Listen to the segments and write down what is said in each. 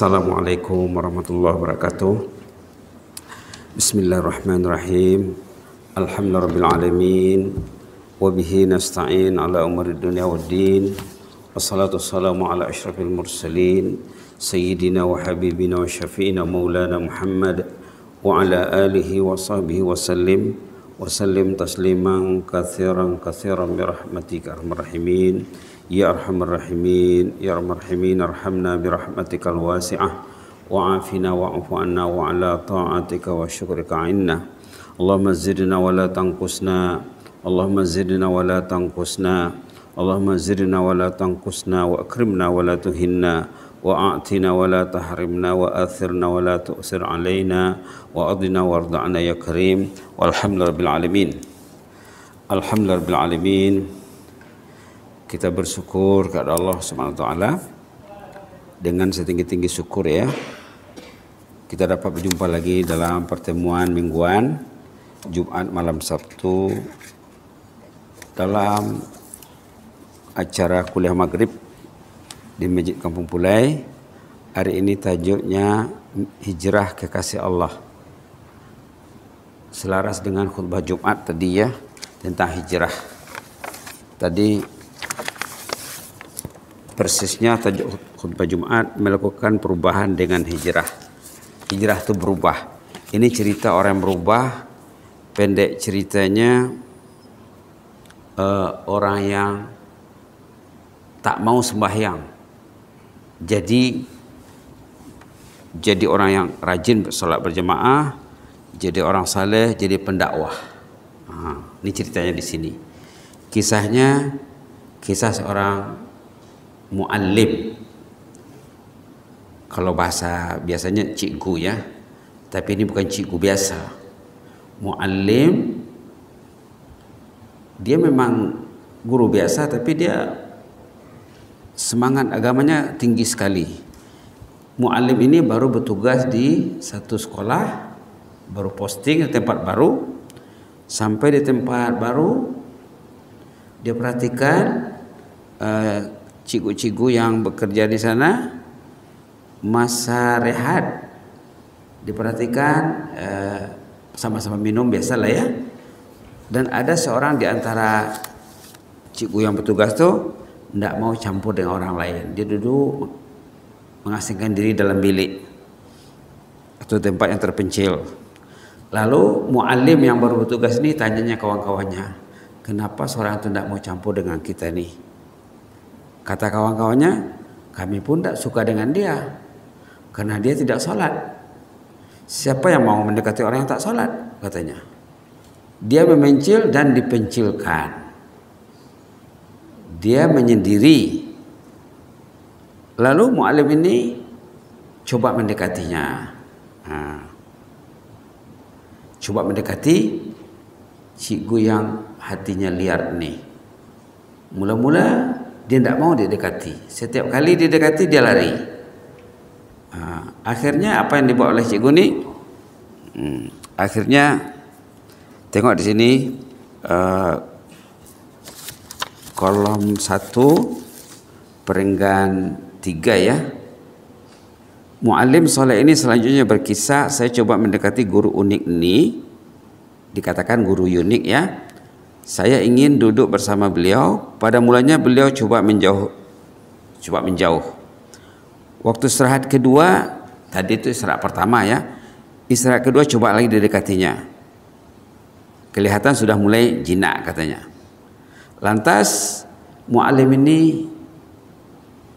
Assalamualaikum warahmatullahi wabarakatuh Bismillahirrahmanirrahim Alhamdulillahirrahmanirrahim Wabihi nasta'in ala umari dunia wa din Wassalatu wassalamu ala ashrafil mursalin Sayyidina wa habibina wa syafi'ina maulana Muhammad Wa ala alihi wa sahbihi wa sallim Wa sallim tasliman kathiran kathiran Birahmatika arhamar rahimin يا أرحم الراحمين يا أرحم الراحمين ارحمنا برحمتك الواسعة وعافنا واعف عنا وعلى طاعتك وشكرك عنا اللهم زدنا ولا تنقصنا اللهم زدنا ولا تنقصنا اللهم زدنا ولا تنقصنا وأكرمنا ولا تهنا وأعطنا ولا تحرمنا وآثرنا ولا تؤثر علينا وأضنا وارضعنا يا كريم والحمد لله رب العالمين الحمد لله رب العالمين kita bersyukur kepada Allah Subhanahu taala dengan setinggi-tinggi syukur ya. Kita dapat berjumpa lagi dalam pertemuan mingguan Jumat malam Sabtu dalam acara kuliah maghrib di Masjid Kampung Pulai. Hari ini tajuknya hijrah kekasih Allah. Selaras dengan khutbah Jumat tadi ya tentang hijrah. Tadi persisnya tajuk khutbah Jumat melakukan perubahan dengan hijrah. Hijrah itu berubah. Ini cerita orang yang berubah. Pendek ceritanya uh, orang yang tak mau sembahyang. Jadi jadi orang yang rajin salat berjemaah, jadi orang saleh, jadi pendakwah. Nah, ini ceritanya di sini. Kisahnya kisah seorang muallim kalau bahasa biasanya cikgu ya tapi ini bukan cikgu biasa muallim dia memang guru biasa tapi dia semangat agamanya tinggi sekali muallim ini baru bertugas di satu sekolah baru posting di tempat baru sampai di tempat baru dia perhatikan uh, cikgu-cikgu yang bekerja di sana masa rehat diperhatikan eh, sama-sama eh, minum biasa lah ya dan ada seorang di antara cikgu yang bertugas tuh tidak mau campur dengan orang lain dia duduk mengasingkan diri dalam bilik atau tempat yang terpencil lalu mualim yang baru bertugas ini tanyanya kawan-kawannya kenapa seorang itu tidak mau campur dengan kita nih Kata kawan-kawannya, kami pun tidak suka dengan dia. Karena dia tidak sholat. Siapa yang mau mendekati orang yang tak sholat? Katanya. Dia memencil dan dipencilkan. Dia menyendiri. Lalu mu'alim ini coba mendekatinya. Nah. Ha. Coba mendekati cikgu yang hatinya liar nih. Mula-mula dia tidak mau didekati. Setiap kali didekati dia lari. akhirnya apa yang dibawa oleh Cikgu ni? Hmm, akhirnya tengok di sini uh, kolom satu perenggan tiga ya. Mu'alim soleh ini selanjutnya berkisah, saya coba mendekati guru unik ini, dikatakan guru unik ya, saya ingin duduk bersama beliau. Pada mulanya beliau coba menjauh. Coba menjauh. Waktu istirahat kedua, tadi itu istirahat pertama ya. Istirahat kedua coba lagi didekatinya. Kelihatan sudah mulai jinak katanya. Lantas mu'alim ini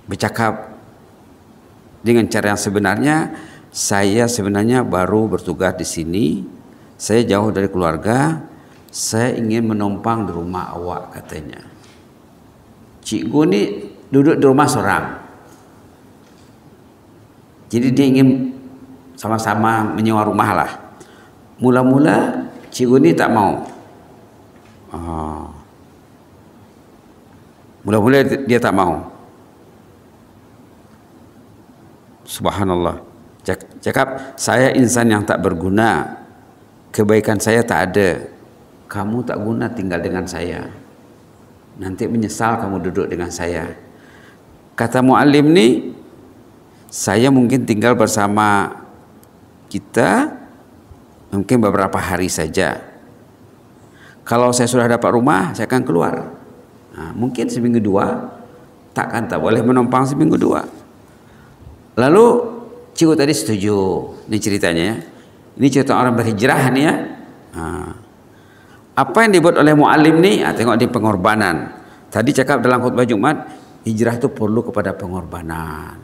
bercakap dengan cara yang sebenarnya saya sebenarnya baru bertugas di sini. Saya jauh dari keluarga, saya ingin menumpang di rumah awak katanya cikgu ni duduk di rumah seorang jadi dia ingin sama-sama menyewa rumah lah mula-mula cikgu ni tak mau oh. mula-mula dia tak mau subhanallah cakap saya insan yang tak berguna kebaikan saya tak ada kamu tak guna tinggal dengan saya. Nanti menyesal kamu duduk dengan saya. Kata muallim nih, saya mungkin tinggal bersama kita mungkin beberapa hari saja. Kalau saya sudah dapat rumah, saya akan keluar. Nah, mungkin seminggu dua, takkan tak boleh menumpang seminggu dua. Lalu cikgu tadi setuju, ini ceritanya ya. Ini cerita orang berhijrah nih ya. Nah, apa yang dibuat oleh mu'alim nih? Ah, tengok di pengorbanan. Tadi cakap dalam khutbah Jumat, hijrah itu perlu kepada pengorbanan.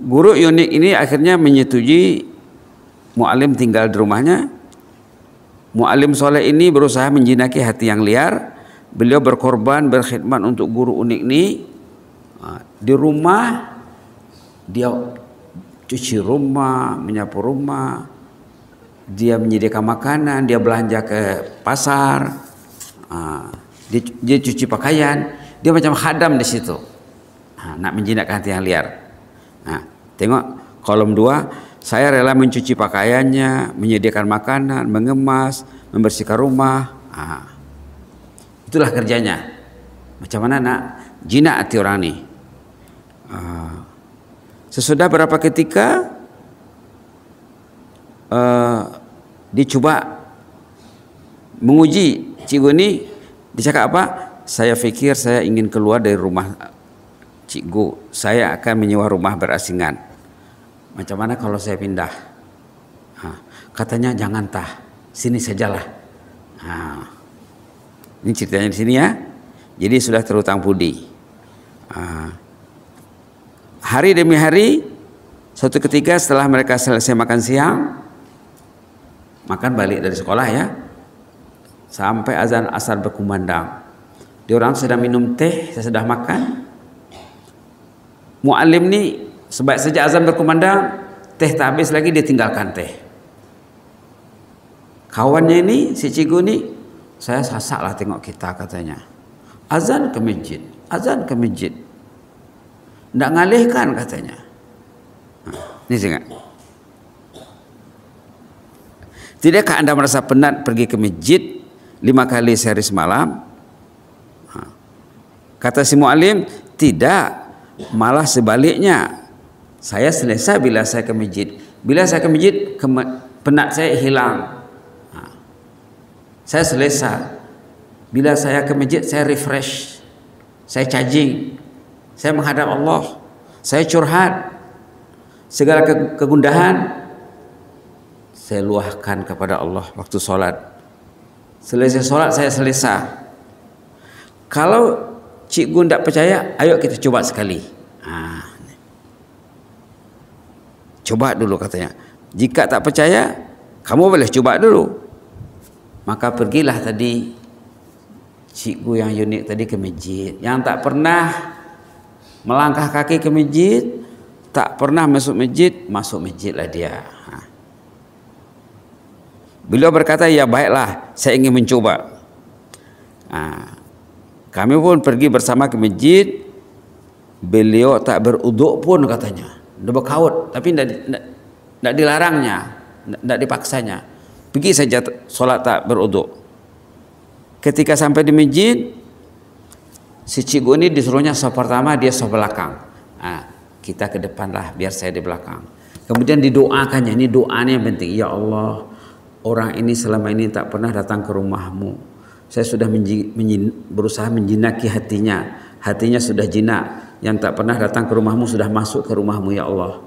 Guru unik ini akhirnya menyetujui mu'alim tinggal di rumahnya. Mu'alim soleh ini berusaha menjinaki hati yang liar. Beliau berkorban, berkhidmat untuk guru unik ini. di rumah, dia cuci rumah, menyapu rumah, dia menyediakan makanan, dia belanja ke pasar, dia, dia cuci pakaian, dia macam hadam di situ. nak menjinakkan hati yang liar. Nah, tengok kolom dua, saya rela mencuci pakaiannya, menyediakan makanan, mengemas, membersihkan rumah. Nah, itulah kerjanya. Macam mana nak jinak hati orang ini. sesudah berapa ketika eh, dicoba menguji cikgu ini cakap apa saya pikir saya ingin keluar dari rumah eh, cikgu saya akan menyewa rumah berasingan macam mana kalau saya pindah katanya jangan tah sini sajalah nah, ini ceritanya di sini ya jadi sudah terutang budi hari demi hari suatu ketika setelah mereka selesai makan siang makan balik dari sekolah ya sampai azan asar berkumandang dia orang sedang minum teh saya sedang makan muallim ni sebaik sejak azan berkumandang teh tak habis lagi dia tinggalkan teh kawannya ini si cikgu ni saya sasaklah tengok kita katanya azan ke masjid azan ke masjid tidak ngalihkan katanya ini ha, sih Tidakkah Anda merasa penat pergi ke masjid lima kali sehari semalam? Kata si mu'alim, tidak. Malah sebaliknya. Saya selesai bila saya ke masjid. Bila saya ke masjid, penat saya hilang. Saya selesai. Bila saya ke masjid, saya refresh. Saya charging. Saya menghadap Allah. Saya curhat. Segala kegundahan saya luahkan kepada Allah waktu solat. Selesai solat saya selesa. Kalau cikgu tidak percaya, ayo kita cuba sekali. Ha. Cuba dulu katanya. Jika tak percaya, kamu boleh cuba dulu. Maka pergilah tadi cikgu yang unik tadi ke masjid. Yang tak pernah melangkah kaki ke masjid, tak pernah masuk masjid, masuk masjidlah dia. Beliau berkata, ya baiklah, saya ingin mencoba. Nah, kami pun pergi bersama ke masjid. Beliau tak beruduk pun katanya. Dia berkaut, tapi tidak dilarangnya, tidak dipaksanya. Pergi saja sholat tak beruduk. Ketika sampai di masjid, si cikgu ini disuruhnya sop pertama, dia sop belakang. Nah, kita ke depanlah, biar saya di belakang. Kemudian didoakannya, ini doanya yang penting. Ya Allah, orang ini selama ini tak pernah datang ke rumahmu. Saya sudah menji, menjin, berusaha menjinaki hatinya. Hatinya sudah jinak. Yang tak pernah datang ke rumahmu sudah masuk ke rumahmu ya Allah.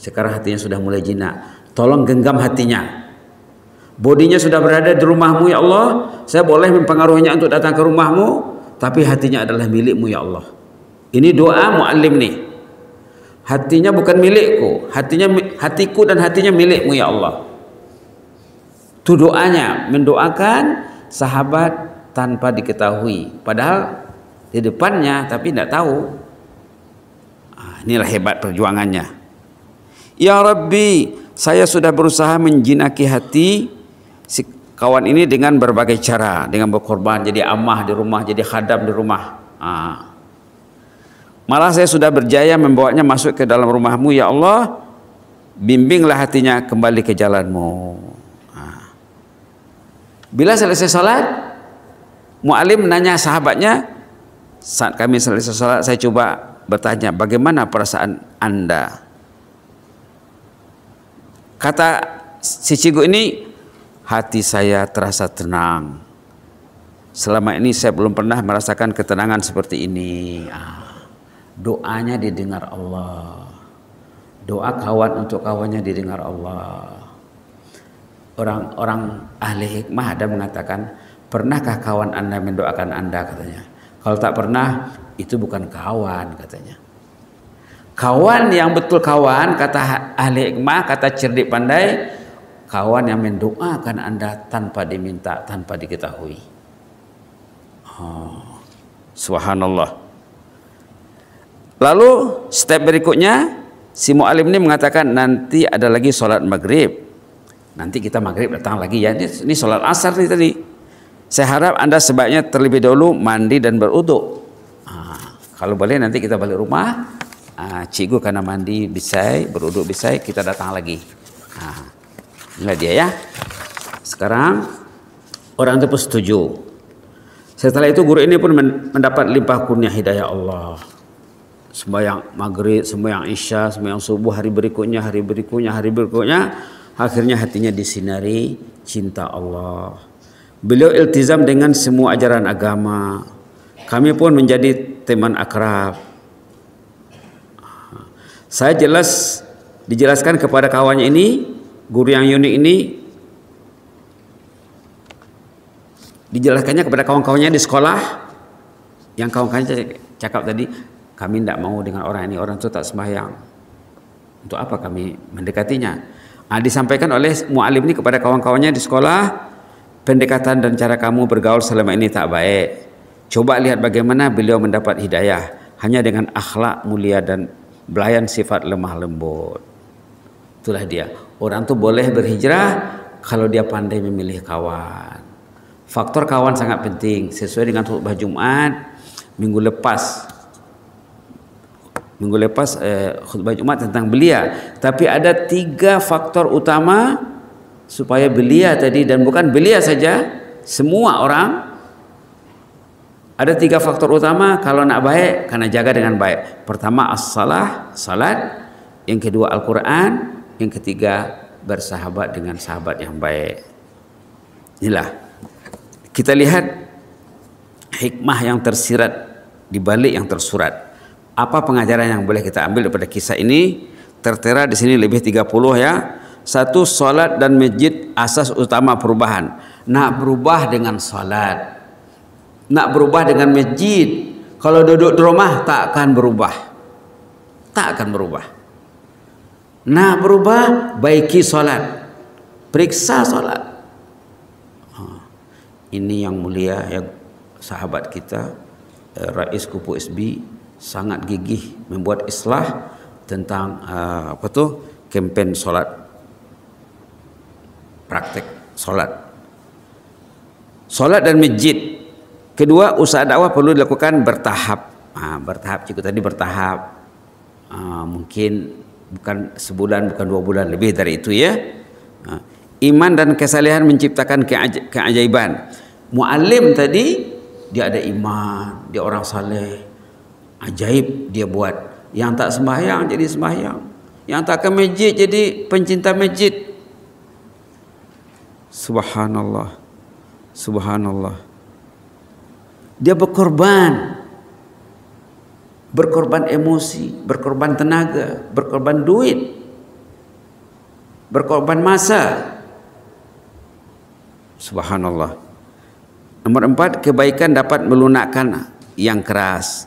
Sekarang hatinya sudah mulai jinak. Tolong genggam hatinya. Bodinya sudah berada di rumahmu ya Allah. Saya boleh mempengaruhinya untuk datang ke rumahmu. Tapi hatinya adalah milikmu ya Allah. Ini doa alim nih. Hatinya bukan milikku. Hatinya hatiku dan hatinya milikmu ya Allah. Itu doanya mendoakan sahabat tanpa diketahui. Padahal di depannya tapi tidak tahu. Ah, inilah hebat perjuangannya. Ya Rabbi, saya sudah berusaha menjinaki hati si kawan ini dengan berbagai cara, dengan berkorban, jadi amah di rumah, jadi khadam di rumah. Ah. Malah saya sudah berjaya membawanya masuk ke dalam rumahmu ya Allah. Bimbinglah hatinya kembali ke jalanmu. Bila selesai sholat, mu'alim nanya sahabatnya, saat kami selesai sholat, saya coba bertanya, bagaimana perasaan Anda? Kata si cikgu ini, hati saya terasa tenang. Selama ini saya belum pernah merasakan ketenangan seperti ini. Ah, doanya didengar Allah. Doa kawan untuk kawannya didengar Allah orang-orang ahli hikmah ada mengatakan, pernahkah kawan anda mendoakan anda katanya? Kalau tak pernah, itu bukan kawan katanya. Kawan yang betul kawan, kata ahli hikmah, kata cerdik pandai, kawan yang mendoakan anda tanpa diminta, tanpa diketahui. Oh, subhanallah. Lalu step berikutnya, si mu'alim ini mengatakan nanti ada lagi sholat maghrib. Nanti kita maghrib datang lagi ya. Ini, ini sholat asar nih tadi. Saya harap Anda sebaiknya terlebih dahulu mandi dan beruduk. Nah, kalau boleh nanti kita balik rumah. Nah, cikgu karena mandi bisa, beruduk bisa, kita datang lagi. Nah, inilah dia ya. Sekarang orang itu pun setuju. Setelah itu guru ini pun mendapat limpah kurnia hidayah Allah. Semua yang maghrib, semua yang isya, semua yang subuh, hari berikutnya, hari berikutnya, hari berikutnya akhirnya hatinya disinari cinta Allah. Beliau iltizam dengan semua ajaran agama. Kami pun menjadi teman akrab. Saya jelas dijelaskan kepada kawannya ini, guru yang unik ini dijelaskannya kepada kawan-kawannya di sekolah yang kawan-kawannya cakap tadi kami tidak mau dengan orang ini orang itu tak sembahyang untuk apa kami mendekatinya Nah, disampaikan oleh mu'alim ini kepada kawan-kawannya di sekolah, pendekatan dan cara kamu bergaul selama ini tak baik. Coba lihat bagaimana beliau mendapat hidayah hanya dengan akhlak mulia dan belayan sifat lemah lembut. Itulah dia. Orang tuh boleh berhijrah kalau dia pandai memilih kawan. Faktor kawan sangat penting sesuai dengan khutbah Jumat minggu lepas minggu lepas eh, khutbah Jumat tentang belia. Tapi ada tiga faktor utama supaya belia tadi dan bukan belia saja, semua orang ada tiga faktor utama kalau nak baik karena jaga dengan baik. Pertama as-salah, salat. Yang kedua Al-Quran. Yang ketiga bersahabat dengan sahabat yang baik. Inilah kita lihat hikmah yang tersirat di balik yang tersurat. Apa pengajaran yang boleh kita ambil daripada kisah ini? Tertera di sini lebih 30 ya. Satu, salat dan masjid asas utama perubahan. Nak berubah dengan salat. Nak berubah dengan masjid. Kalau duduk di rumah tak akan berubah. Tak akan berubah. Nak berubah, baiki salat. Periksa salat. Ini yang mulia yang sahabat kita eh, Rais Kupu SB sangat gigih membuat islah tentang uh, apa tuh kampanye solat praktek sholat sholat dan masjid kedua usaha dakwah perlu dilakukan bertahap nah, bertahap cikgu tadi bertahap uh, mungkin bukan sebulan bukan dua bulan lebih dari itu ya ah, iman dan kesalehan menciptakan keaj keajaiban muallim tadi dia ada iman dia orang saleh ajaib dia buat yang tak sembahyang jadi sembahyang yang tak ke masjid jadi pencinta masjid subhanallah subhanallah dia berkorban berkorban emosi berkorban tenaga berkorban duit berkorban masa subhanallah nomor empat kebaikan dapat melunakkan yang keras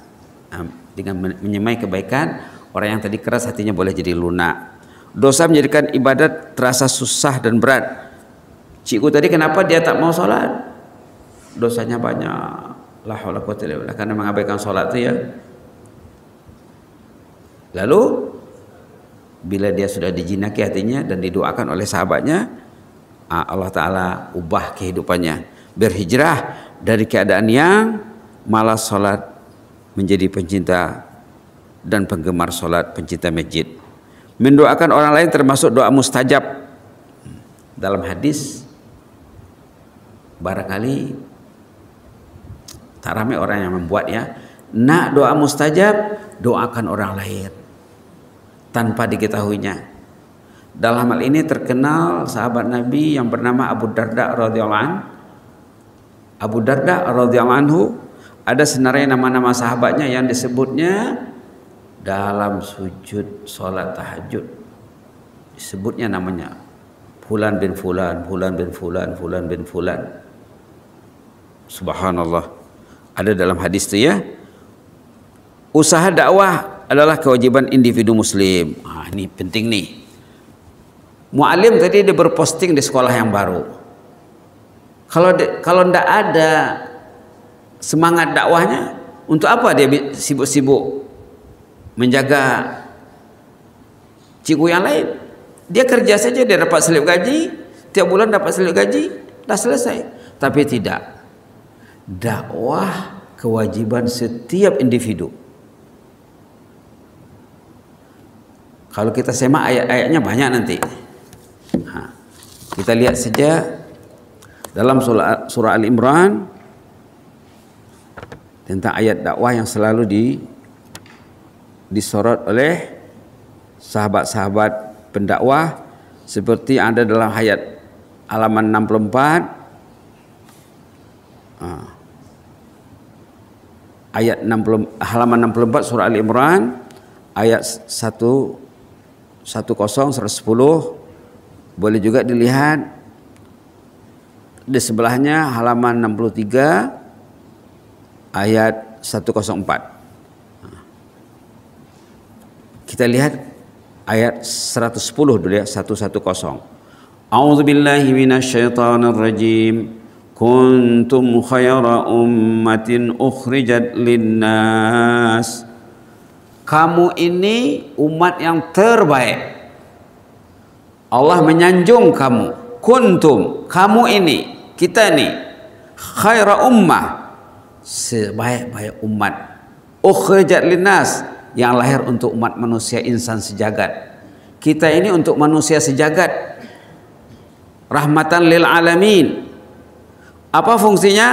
dengan menyemai kebaikan orang yang tadi keras hatinya boleh jadi lunak dosa menjadikan ibadat terasa susah dan berat cikgu tadi kenapa dia tak mau sholat dosanya banyak lah, haula quwata karena mengabaikan sholat itu ya lalu bila dia sudah dijinaki hatinya dan didoakan oleh sahabatnya Allah Ta'ala ubah kehidupannya berhijrah dari keadaan yang malas sholat menjadi pencinta dan penggemar sholat pencinta masjid mendoakan orang lain termasuk doa mustajab dalam hadis barangkali tak ramai orang yang membuat ya nak doa mustajab doakan orang lain tanpa diketahuinya dalam hal ini terkenal sahabat Nabi yang bernama Abu Darda radhiyallahu Abu Darda radhiyallahu anhu ada senarai nama-nama sahabatnya yang disebutnya dalam sujud sholat tahajud. Disebutnya namanya Fulan bin Fulan, Fulan bin Fulan, Fulan bin Fulan. Subhanallah. Ada dalam hadis itu ya. Usaha dakwah adalah kewajiban individu muslim. Ah, ini penting nih. Mualim tadi dia berposting di sekolah yang baru. Kalau kalau ndak ada semangat dakwahnya untuk apa dia sibuk-sibuk menjaga cikgu yang lain dia kerja saja dia dapat selip gaji tiap bulan dapat selip gaji dah selesai tapi tidak dakwah kewajiban setiap individu kalau kita semak ayat-ayatnya banyak nanti kita lihat saja dalam surah Al-Imran tentang ayat dakwah yang selalu di disorot oleh sahabat-sahabat pendakwah seperti ada dalam ayat halaman 64 ah. ayat 60 halaman 64 surah Al Imran ayat 1 10 110 boleh juga dilihat di sebelahnya halaman 63 ayat 104. Kita lihat ayat 110 dulu ya, 110. A'udzubillahi billahi Kuntum khayra ummatin ukhrijat linnas. Kamu ini umat yang terbaik. Allah menyanjung kamu. Kuntum, kamu ini, kita ini khaira ummah sebaik-baik umat ukhrijat linnas yang lahir untuk umat manusia insan sejagat kita ini untuk manusia sejagat rahmatan lil alamin apa fungsinya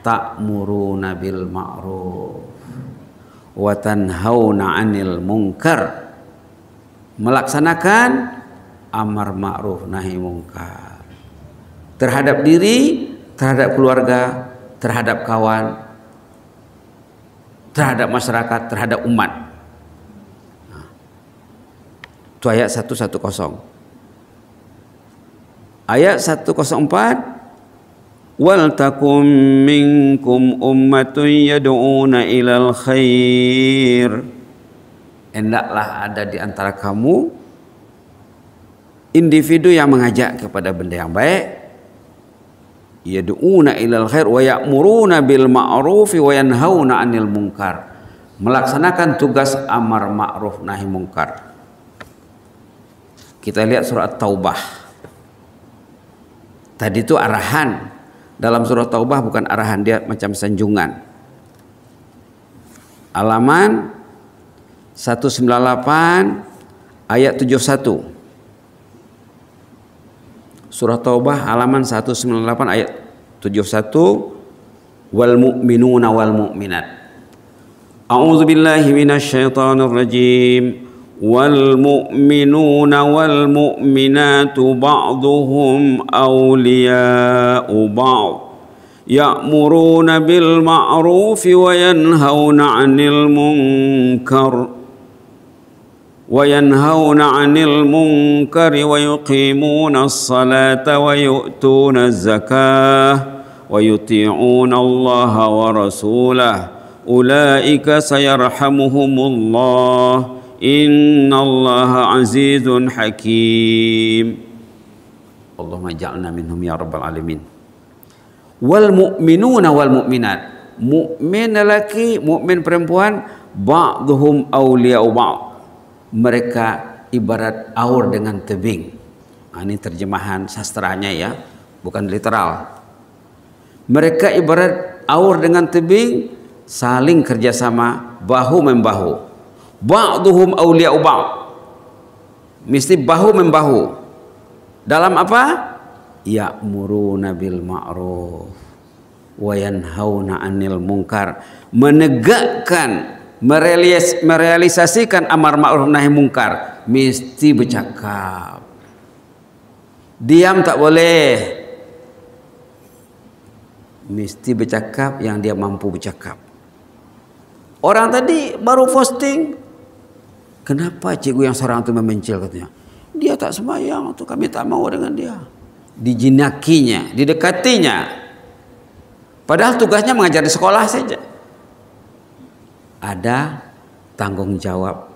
ta'muruna bil ma'ruf wa tanhauna 'anil munkar melaksanakan amar ma'ruf nahi munkar terhadap diri terhadap keluarga terhadap kawan, terhadap masyarakat, terhadap umat. Nah, itu ayat 110. Ayat 104 Wal takum minkum ummatun yad'una ilal khair. Hendaklah ada di antara kamu individu yang mengajak kepada benda yang baik yad'una ilal khair wa ya'muruna bil ma'rufi wa yanhauna 'anil munkar melaksanakan tugas amar ma'ruf nahi mungkar kita lihat surat taubah tadi itu arahan dalam surat taubah bukan arahan dia macam sanjungan halaman 198 ayat 71 surah Taubah halaman 198 ayat 71 wal mu'minuna wal mu'minat A'udzu billahi minasyaitonir rajim wal mu'minuna wal mu'minatu ba'dhuhum awliya'u ba'd ya'muruna bil ma'rufi wa yanhauna 'anil munkar وينهون عن المنكر ويقيمون الصلاة ويؤتون الزكاة ويطيعون الله ورسوله أولئك سيرحمهم الله إن الله عزيز حكيم اللهم اجعلنا منهم يا رب العالمين والمؤمنون والمؤمنات مؤمن لك مؤمن perempuan بعضهم اولياء بعض mereka ibarat aur dengan tebing. Ah, ini terjemahan sastranya ya, bukan literal. Mereka ibarat aur dengan tebing saling kerjasama bahu membahu. Ba'duhum awliya'u ba'd. Mesti bahu membahu. Dalam apa? Ya'muruna bil ma'ruf wayanhauna 'anil munkar. Menegakkan merealis, merealisasikan amar ma'ruf nahi mungkar mesti bercakap diam tak boleh mesti bercakap yang dia mampu bercakap orang tadi baru posting kenapa cikgu yang seorang itu memencil katanya dia tak sembahyang tuh kami tak mau dengan dia dijinakinya didekatinya padahal tugasnya mengajar di sekolah saja ada tanggung jawab.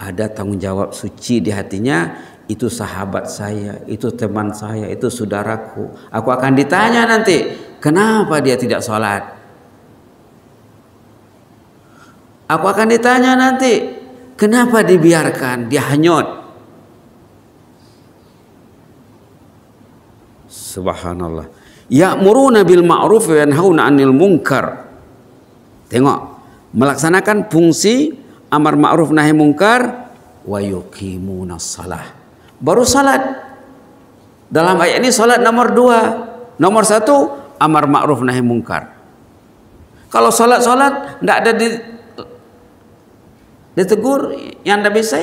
Ada tanggung jawab suci di hatinya, itu sahabat saya, itu teman saya, itu saudaraku. Aku akan ditanya nanti, kenapa dia tidak sholat? Aku akan ditanya nanti, kenapa dibiarkan, dia hanyut? Subhanallah. Ya muruna bil ma'ruf wa yanhauna 'anil munkar. Tengok melaksanakan fungsi amar ma'ruf nahi mungkar wa yuqimuna salah. Baru salat. Dalam ayat ini salat nomor dua. Nomor satu amar ma'ruf nahi mungkar. Kalau salat-salat tidak ada di ditegur yang tidak bisa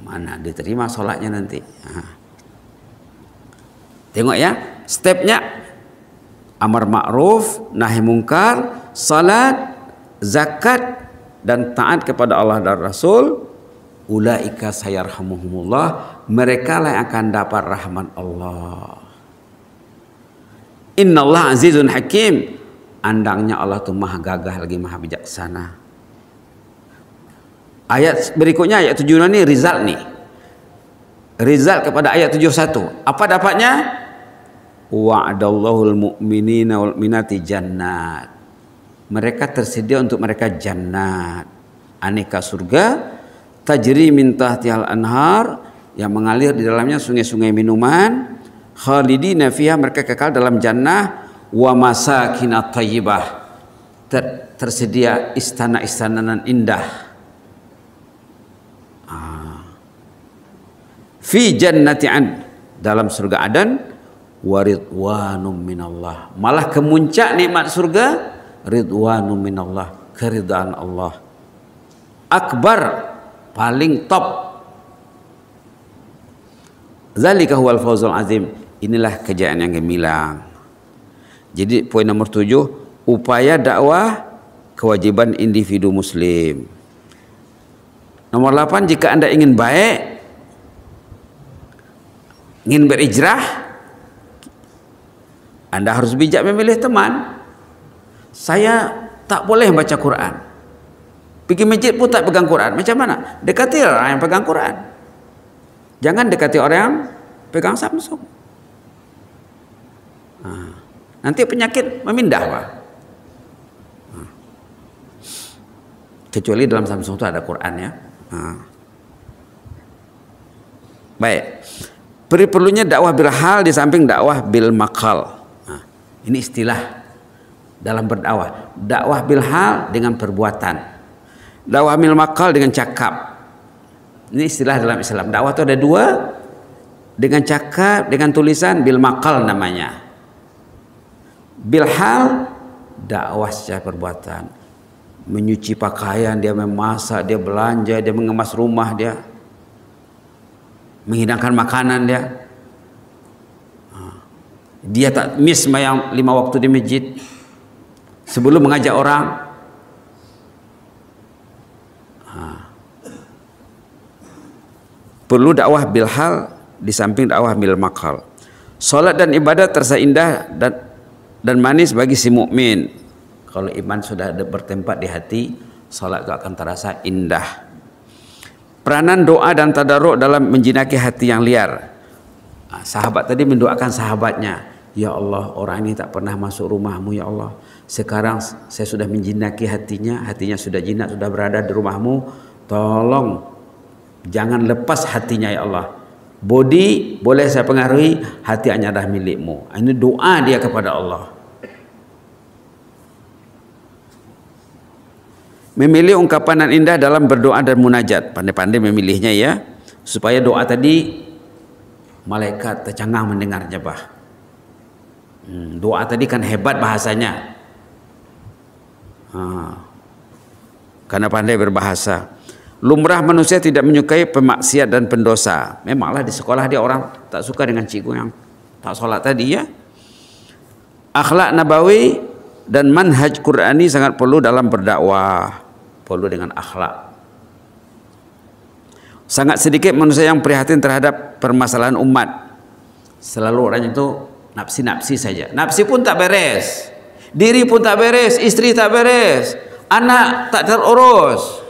mana diterima salatnya nanti nah. tengok ya stepnya amar ma'ruf nahi mungkar salat, zakat dan taat kepada Allah dan Rasul ulaika sayarhamuhumullah mereka lah yang akan dapat rahmat Allah innallah azizun hakim andangnya Allah tuh maha gagah lagi maha bijaksana ayat berikutnya ayat 7 ini rizal nih rizal kepada ayat 71 apa dapatnya wa'adallahu al-mu'minina wal minati jannat mereka tersedia untuk mereka jannat aneka surga tajri min tahtihal anhar yang mengalir di dalamnya sungai-sungai minuman khalidina fiha mereka kekal dalam jannah wa masakinat thayyibah Ter tersedia istana-istana nan indah ah. fi jannati an dalam surga adan waridwanum minallah malah kemuncak nikmat surga ridwanu minallah, keridaan Allah. Akbar paling top. Zalika huwal fawzul azim. Inilah kejayaan yang gemilang. Jadi poin nomor tujuh, upaya dakwah kewajiban individu muslim. Nomor delapan, jika Anda ingin baik, ingin berijrah, Anda harus bijak memilih teman saya tak boleh baca Quran pergi masjid pun tak pegang Quran macam mana dekati orang yang pegang Quran jangan dekati orang yang pegang Samsung nanti penyakit memindah pak kecuali dalam Samsung itu ada Quran ya Beri baik perlunya dakwah bil hal di samping dakwah bil makal ini istilah dalam berdakwah. Dakwah bilhal dengan perbuatan. Dakwah bil makal dengan cakap. Ini istilah dalam Islam. Dakwah itu ada dua dengan cakap, dengan tulisan bil makal namanya. bilhal dakwah secara perbuatan. Menyuci pakaian, dia memasak, dia belanja, dia mengemas rumah dia. Menghidangkan makanan dia. Ah. Dia tak miss yang lima waktu di masjid sebelum mengajak orang perlu dakwah bilhal di samping dakwah bil makal. Salat dan ibadah terasa indah dan dan manis bagi si mukmin. Kalau iman sudah ada bertempat di hati, salat itu akan terasa indah. Peranan doa dan tadaruk dalam menjinaki hati yang liar. Sahabat tadi mendoakan sahabatnya, "Ya Allah, orang ini tak pernah masuk rumahmu ya Allah sekarang saya sudah menjinaki hatinya, hatinya sudah jinak, sudah berada di rumahmu, tolong jangan lepas hatinya ya Allah. Body boleh saya pengaruhi, hati hanya dah milikmu. Ini doa dia kepada Allah. Memilih ungkapan yang indah dalam berdoa dan munajat. Pandai-pandai memilihnya ya. Supaya doa tadi malaikat tercengang mendengarnya bah. Hmm, doa tadi kan hebat bahasanya. Karena pandai berbahasa. Lumrah manusia tidak menyukai pemaksiat dan pendosa. Memanglah di sekolah dia orang tak suka dengan cikgu yang tak sholat tadi ya. Akhlak nabawi dan manhaj Qurani sangat perlu dalam berdakwah. Perlu dengan akhlak. Sangat sedikit manusia yang prihatin terhadap permasalahan umat. Selalu orang itu napsi-napsi saja. Napsi pun tak beres. Diri pun tak beres, istri tak beres, anak tak terurus.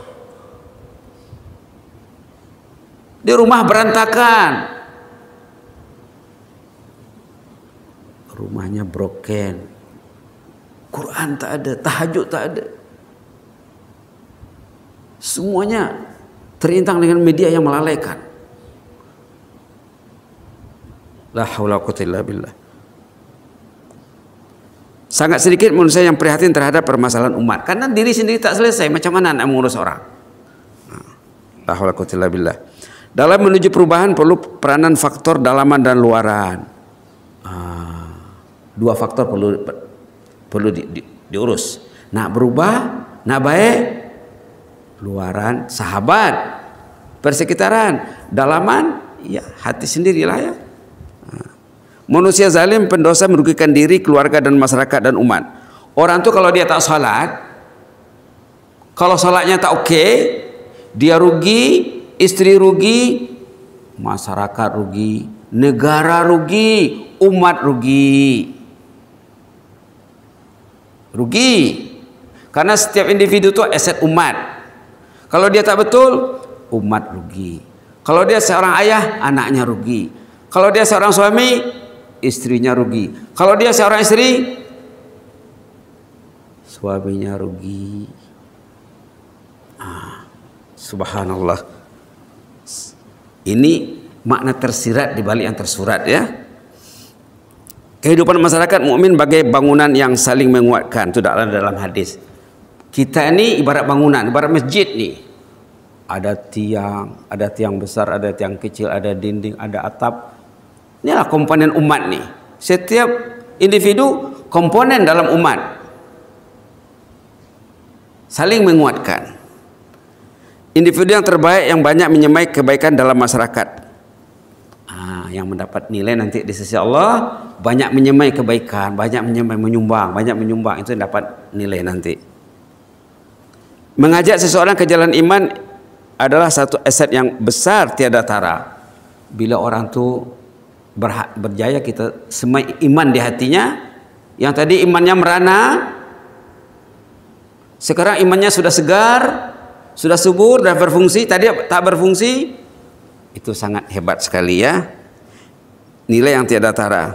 Di rumah berantakan. Rumahnya broken. Quran tak ada, tahajud tak ada. Semuanya terintang dengan media yang melalaikan. La haula quwwata illa billah. Sangat sedikit menurut saya yang prihatin terhadap permasalahan umat. Karena diri sendiri tak selesai. Macam mana nak mengurus orang? Ah. La billah. Dalam menuju perubahan perlu peranan faktor dalaman dan luaran. Ah. Dua faktor perlu perlu di, di, diurus. Nak berubah, nak baik, luaran, sahabat, persekitaran, dalaman, ya hati sendirilah ya. Manusia zalim, pendosa merugikan diri, keluarga dan masyarakat dan umat. Orang itu kalau dia tak salat, kalau salatnya tak oke, okay, dia rugi, istri rugi, masyarakat rugi, negara rugi, umat rugi. Rugi. Karena setiap individu itu aset umat. Kalau dia tak betul, umat rugi. Kalau dia seorang ayah, anaknya rugi. Kalau dia seorang suami, istrinya rugi. Kalau dia seorang istri, suaminya rugi. Ah, subhanallah. Ini makna tersirat di balik yang tersurat ya. Kehidupan masyarakat mukmin bagai bangunan yang saling menguatkan. Itu dalam hadis. Kita ini ibarat bangunan, ibarat masjid nih. Ada tiang, ada tiang besar, ada tiang kecil, ada dinding, ada atap inilah komponen umat ni setiap individu komponen dalam umat saling menguatkan individu yang terbaik yang banyak menyemai kebaikan dalam masyarakat ah, yang mendapat nilai nanti di sisi Allah banyak menyemai kebaikan banyak menyemai menyumbang banyak menyumbang itu dapat nilai nanti mengajak seseorang ke jalan iman adalah satu aset yang besar tiada tara bila orang tu berhak berjaya kita semai iman di hatinya yang tadi imannya merana sekarang imannya sudah segar sudah subur dan berfungsi tadi tak berfungsi itu sangat hebat sekali ya nilai yang tiada tara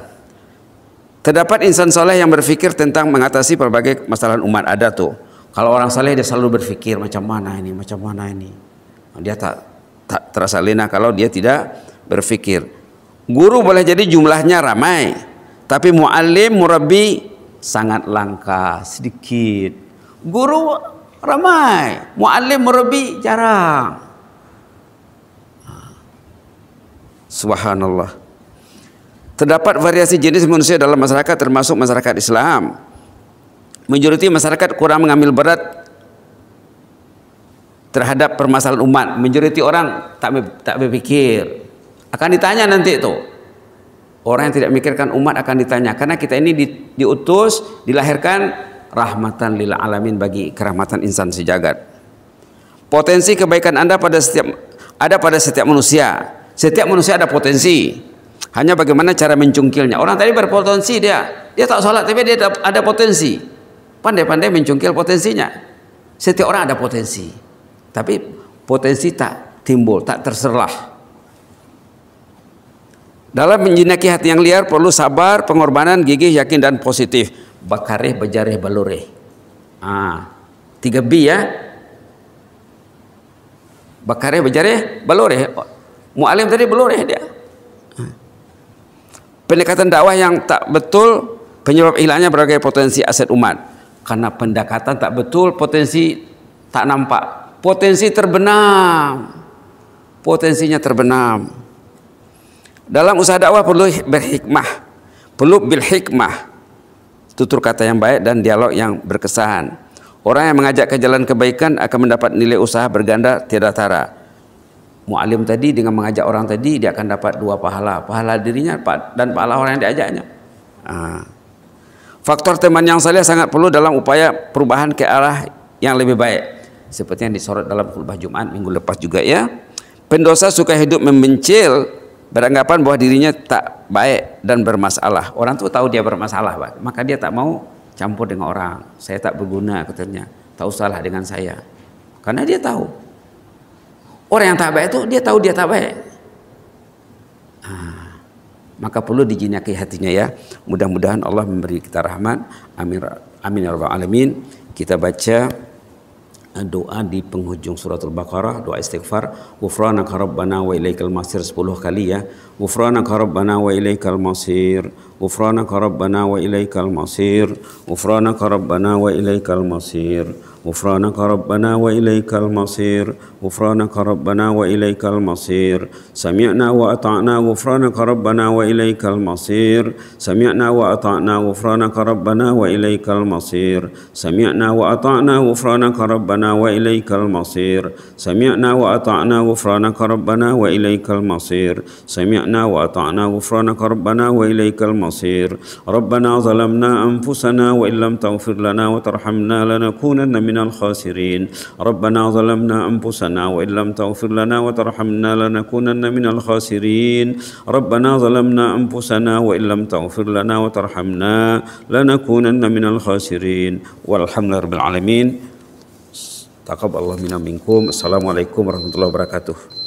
terdapat insan soleh yang berpikir tentang mengatasi berbagai masalah umat ada tuh kalau orang soleh dia selalu berpikir macam mana ini macam mana ini dia tak tak terasa lena kalau dia tidak berpikir Guru boleh jadi jumlahnya ramai, tapi muallim murabbi sangat langka, sedikit. Guru ramai, muallim murabbi jarang. Subhanallah. Terdapat variasi jenis manusia dalam masyarakat termasuk masyarakat Islam. Majoriti masyarakat kurang mengambil berat terhadap permasalahan umat. Majoriti orang tak tak berpikir. Akan ditanya nanti itu. Orang yang tidak mikirkan umat akan ditanya karena kita ini di, diutus, dilahirkan rahmatan lil alamin bagi kerahmatan insan sejagat. Potensi kebaikan Anda pada setiap ada pada setiap manusia. Setiap manusia ada potensi. Hanya bagaimana cara mencungkilnya. Orang tadi berpotensi dia. Dia tak sholat tapi dia ada, ada potensi. Pandai-pandai mencungkil potensinya. Setiap orang ada potensi. Tapi potensi tak timbul, tak terserlah dalam menjinaki hati yang liar perlu sabar, pengorbanan, gigih, yakin dan positif. Bakareh, bejareh, balureh. Ah, tiga B ya. Bakareh, bejareh, balureh. Mu'alim tadi balureh dia. Pendekatan dakwah yang tak betul penyebab hilangnya berbagai potensi aset umat. Karena pendekatan tak betul, potensi tak nampak. Potensi terbenam. Potensinya terbenam dalam usaha dakwah perlu berhikmah, perlu bil hikmah, tutur kata yang baik dan dialog yang berkesan. Orang yang mengajak ke jalan kebaikan akan mendapat nilai usaha berganda tiada tara. Mu'alim tadi dengan mengajak orang tadi dia akan dapat dua pahala, pahala dirinya dan pahala orang yang diajaknya. Ah. Faktor teman yang saleh sangat perlu dalam upaya perubahan ke arah yang lebih baik. Seperti yang disorot dalam khutbah Jumat minggu lepas juga ya. Pendosa suka hidup memencil beranggapan bahwa dirinya tak baik dan bermasalah. Orang tuh tahu dia bermasalah, Pak. Maka dia tak mau campur dengan orang. Saya tak berguna katanya. Tahu salah dengan saya. Karena dia tahu. Orang yang tak baik itu dia tahu dia tak baik. Ah. maka perlu dijinaki hatinya ya. Mudah-mudahan Allah memberi kita rahmat. Amin. Amin ya alamin. Kita baca doa di penghujung surat Al-Baqarah, doa istighfar, ghufranaka rabbana wa ilaikal masir 10 kali ya. غفرانك ربنا وإليك المصير غفرانك ربنا وإليك المصير غفرانك ربنا وإليك المصير غفرانك ربنا وإليك المصير غفرانك ربنا وإليك المصير سمعنا وأطعنا غفرانك ربنا وإليك المصير سمعنا وأطعنا غفرانك ربنا وإليك المصير سمعنا وأطعنا غفرانك ربنا وإليك المصير سمعنا وأطعنا غفرانك ربنا وإليك المصير سمعنا سمعنا وأطعنا غفرانك ربنا وإليك المصير ربنا ظلمنا أنفسنا وإن لم تغفر لنا وترحمنا لنكونن من الخاسرين ربنا ظلمنا أنفسنا وإن لم تغفر لنا وترحمنا لنكونن من الخاسرين ربنا ظلمنا أنفسنا وإن لم تغفر لنا وترحمنا لنكونن من الخاسرين والحمد لله رب العالمين تقبل الله منا منكم السلام عليكم ورحمة الله وبركاته